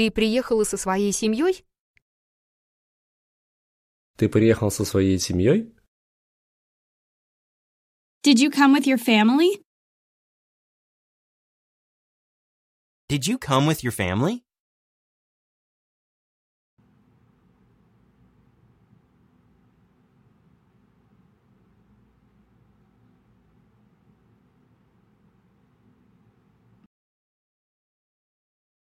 Ты приехала со своей семьей? Ты приехал со своей семьей? Did you come with your family? Did you come with your family?